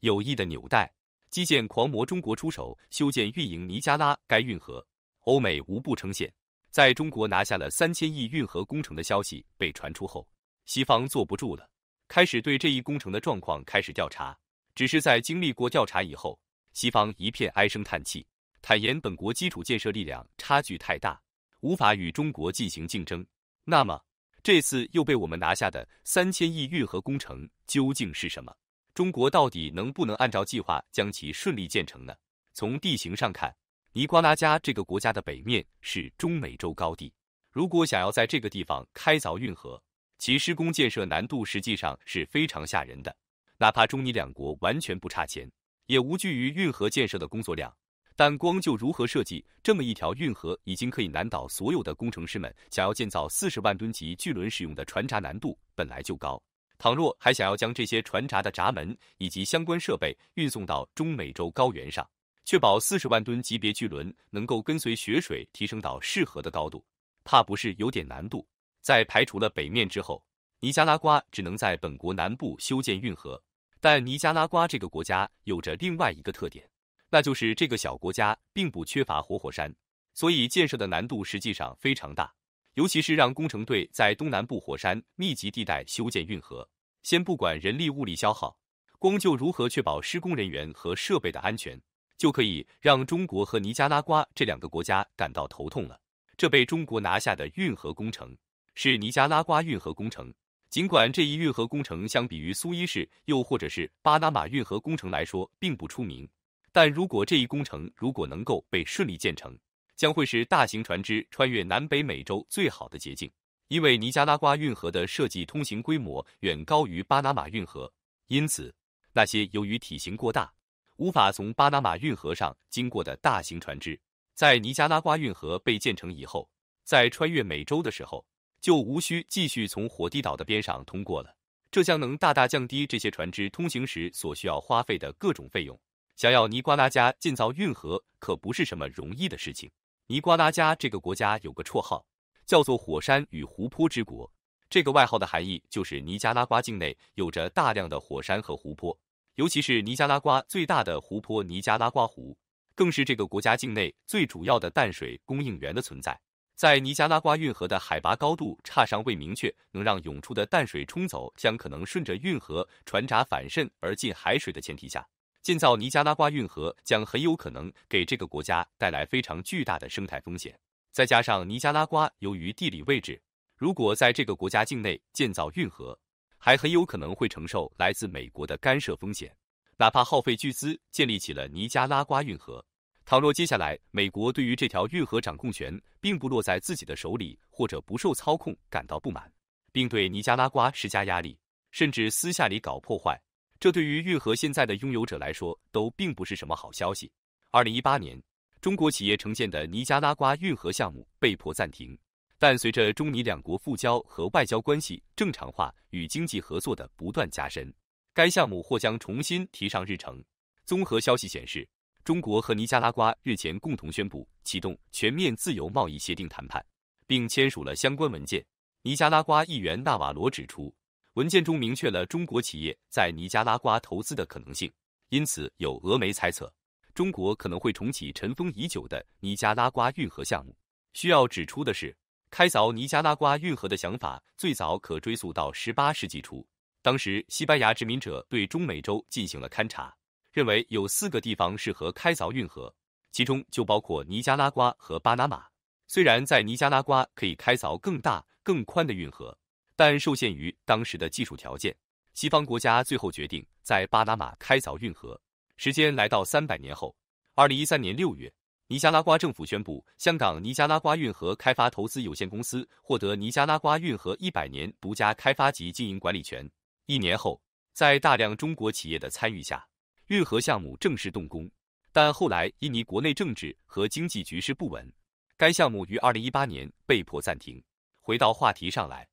友谊的纽带，基建狂魔中国出手修建运营尼加拉该运河，欧美无不称羡。在中国拿下了三千亿运河工程的消息被传出后，西方坐不住了，开始对这一工程的状况开始调查。只是在经历过调查以后，西方一片唉声叹气，坦言本国基础建设力量差距太大，无法与中国进行竞争。那么，这次又被我们拿下的三千亿运河工程究竟是什么？中国到底能不能按照计划将其顺利建成呢？从地形上看，尼瓜拉加这个国家的北面是中美洲高地。如果想要在这个地方开凿运河，其施工建设难度实际上是非常吓人的。哪怕中尼两国完全不差钱，也无惧于运河建设的工作量。但光就如何设计这么一条运河，已经可以难倒所有的工程师们。想要建造四十万吨级巨轮使用的船闸，难度本来就高。倘若还想要将这些船闸的闸门以及相关设备运送到中美洲高原上，确保四十万吨级别巨轮能够跟随雪水提升到适合的高度，怕不是有点难度。在排除了北面之后，尼加拉瓜只能在本国南部修建运河。但尼加拉瓜这个国家有着另外一个特点，那就是这个小国家并不缺乏活火山，所以建设的难度实际上非常大。尤其是让工程队在东南部火山密集地带修建运河，先不管人力物力消耗，光就如何确保施工人员和设备的安全，就可以让中国和尼加拉瓜这两个国家感到头痛了。这被中国拿下的运河工程是尼加拉瓜运河工程，尽管这一运河工程相比于苏伊士又或者是巴拿马运河工程来说并不出名，但如果这一工程如果能够被顺利建成。将会是大型船只穿越南北美洲最好的捷径，因为尼加拉瓜运河的设计通行规模远高于巴拿马运河，因此那些由于体型过大无法从巴拿马运河上经过的大型船只，在尼加拉瓜运河被建成以后，在穿越美洲的时候就无需继续从火地岛的边上通过了。这将能大大降低这些船只通行时所需要花费的各种费用。想要尼瓜拉加建造运河可不是什么容易的事情。尼加拉加这个国家有个绰号，叫做“火山与湖泊之国”。这个外号的含义就是尼加拉瓜境内有着大量的火山和湖泊，尤其是尼加拉瓜最大的湖泊尼加拉瓜湖，更是这个国家境内最主要的淡水供应源的存在。在尼加拉瓜运河的海拔高度差尚未明确，能让涌出的淡水冲走将可能顺着运河船闸反渗而进海水的前提下。建造尼加拉瓜运河将很有可能给这个国家带来非常巨大的生态风险。再加上尼加拉瓜由于地理位置，如果在这个国家境内建造运河，还很有可能会承受来自美国的干涉风险。哪怕耗费巨资建立起了尼加拉瓜运河，倘若接下来美国对于这条运河掌控权并不落在自己的手里或者不受操控，感到不满，并对尼加拉瓜施加压力，甚至私下里搞破坏。这对于运河现在的拥有者来说都并不是什么好消息。二零一八年，中国企业承建的尼加拉瓜运河项目被迫暂停，但随着中尼两国复交和外交关系正常化与经济合作的不断加深，该项目或将重新提上日程。综合消息显示，中国和尼加拉瓜日前共同宣布启动全面自由贸易协定谈判，并签署了相关文件。尼加拉瓜议员纳瓦罗指出。文件中明确了中国企业在尼加拉瓜投资的可能性，因此有俄媒猜测，中国可能会重启尘封已久的尼加拉瓜运河项目。需要指出的是，开凿尼加拉瓜运河的想法最早可追溯到十八世纪初，当时西班牙殖民者对中美洲进行了勘察，认为有四个地方适合开凿运河，其中就包括尼加拉瓜和巴拿马。虽然在尼加拉瓜可以开凿更大、更宽的运河。但受限于当时的技术条件，西方国家最后决定在巴拿马开凿运河。时间来到三百年后，二零一三年六月，尼加拉瓜政府宣布，香港尼加拉瓜运河开发投资有限公司获得尼加拉瓜运河一百年独家开发及经营管理权。一年后，在大量中国企业的参与下，运河项目正式动工。但后来，印尼国内政治和经济局势不稳，该项目于二零一八年被迫暂停。回到话题上来。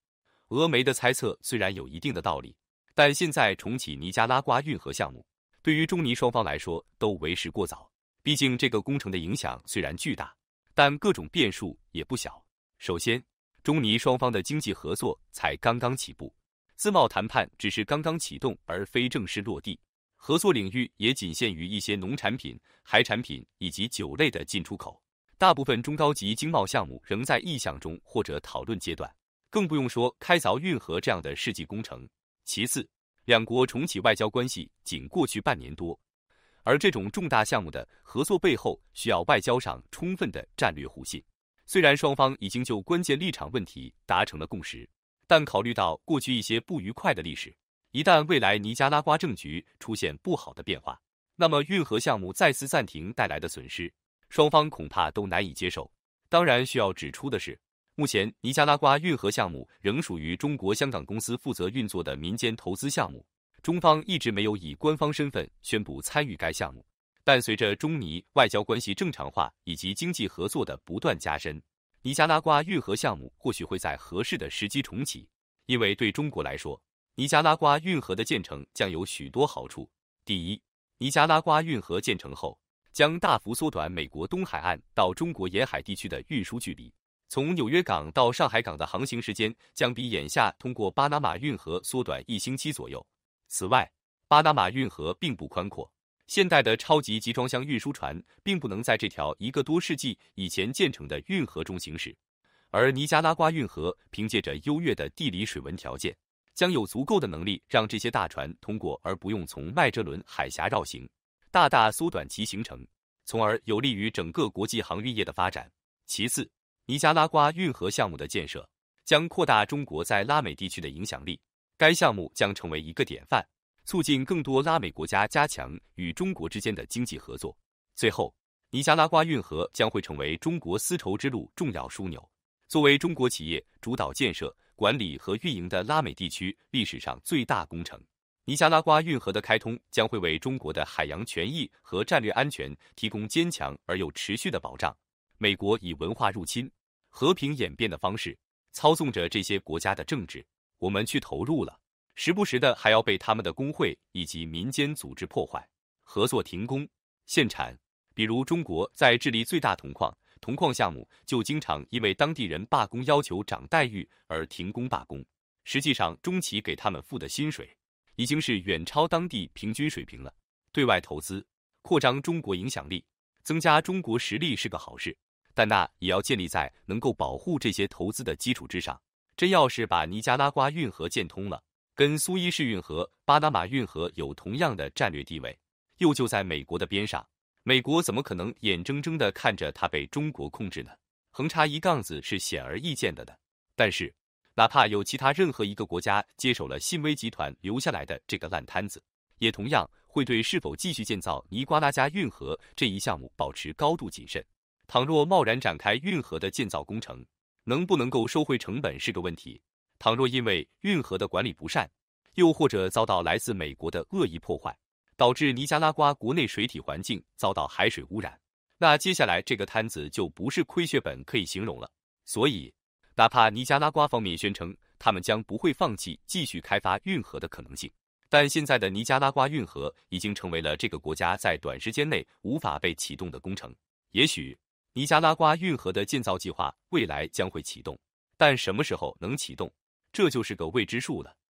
俄媒的猜测虽然有一定的道理，但现在重启尼加拉瓜运河项目，对于中尼双方来说都为时过早。毕竟这个工程的影响虽然巨大，但各种变数也不小。首先，中尼双方的经济合作才刚刚起步，自贸谈判只是刚刚启动，而非正式落地；合作领域也仅限于一些农产品、海产品以及酒类的进出口，大部分中高级经贸项目仍在意向中或者讨论阶段。更不用说开凿运河这样的世纪工程。其次，两国重启外交关系仅过去半年多，而这种重大项目的合作背后需要外交上充分的战略互信。虽然双方已经就关键立场问题达成了共识，但考虑到过去一些不愉快的历史，一旦未来尼加拉瓜政局出现不好的变化，那么运河项目再次暂停带来的损失，双方恐怕都难以接受。当然，需要指出的是。目前，尼加拉瓜运河项目仍属于中国香港公司负责运作的民间投资项目，中方一直没有以官方身份宣布参与该项目。但随着中尼外交关系正常化以及经济合作的不断加深，尼加拉瓜运河项目或许会在合适的时机重启。因为对中国来说，尼加拉瓜运河的建成将有许多好处。第一，尼加拉瓜运河建成后，将大幅缩短美国东海岸到中国沿海地区的运输距离。从纽约港到上海港的航行时间将比眼下通过巴拿马运河缩短一星期左右。此外，巴拿马运河并不宽阔，现代的超级集装箱运输船并不能在这条一个多世纪以前建成的运河中行驶。而尼加拉瓜运河凭借着优越的地理水文条件，将有足够的能力让这些大船通过，而不用从麦哲伦海峡绕行，大大缩短其行程，从而有利于整个国际航运业的发展。其次。尼加拉瓜运河项目的建设将扩大中国在拉美地区的影响力。该项目将成为一个典范，促进更多拉美国家加强与中国之间的经济合作。最后，尼加拉瓜运河将会成为中国丝绸之路重要枢纽，作为中国企业主导建设、管理和运营的拉美地区历史上最大工程。尼加拉瓜运河的开通将会为中国的海洋权益和战略安全提供坚强而又持续的保障。美国以文化入侵、和平演变的方式操纵着这些国家的政治，我们去投入了，时不时的还要被他们的工会以及民间组织破坏合作、停工、限产。比如，中国在智利最大铜矿、铜矿项目就经常因为当地人罢工要求涨待遇而停工罢工。实际上，中企给他们付的薪水已经是远超当地平均水平了。对外投资、扩张中国影响力、增加中国实力是个好事。但那也要建立在能够保护这些投资的基础之上。真要是把尼加拉瓜运河建通了，跟苏伊士运河、巴拿马运河有同样的战略地位，又就在美国的边上，美国怎么可能眼睁睁的看着它被中国控制呢？横插一杠子是显而易见的呢。但是，哪怕有其他任何一个国家接手了信威集团留下来的这个烂摊子，也同样会对是否继续建造尼瓜拉加运河这一项目保持高度谨慎。倘若贸然展开运河的建造工程，能不能够收回成本是个问题。倘若因为运河的管理不善，又或者遭到来自美国的恶意破坏，导致尼加拉瓜国内水体环境遭到海水污染，那接下来这个摊子就不是亏血本可以形容了。所以，哪怕尼加拉瓜方面宣称他们将不会放弃继续开发运河的可能性，但现在的尼加拉瓜运河已经成为了这个国家在短时间内无法被启动的工程。也许。尼加拉瓜运河的建造计划未来将会启动，但什么时候能启动，这就是个未知数了。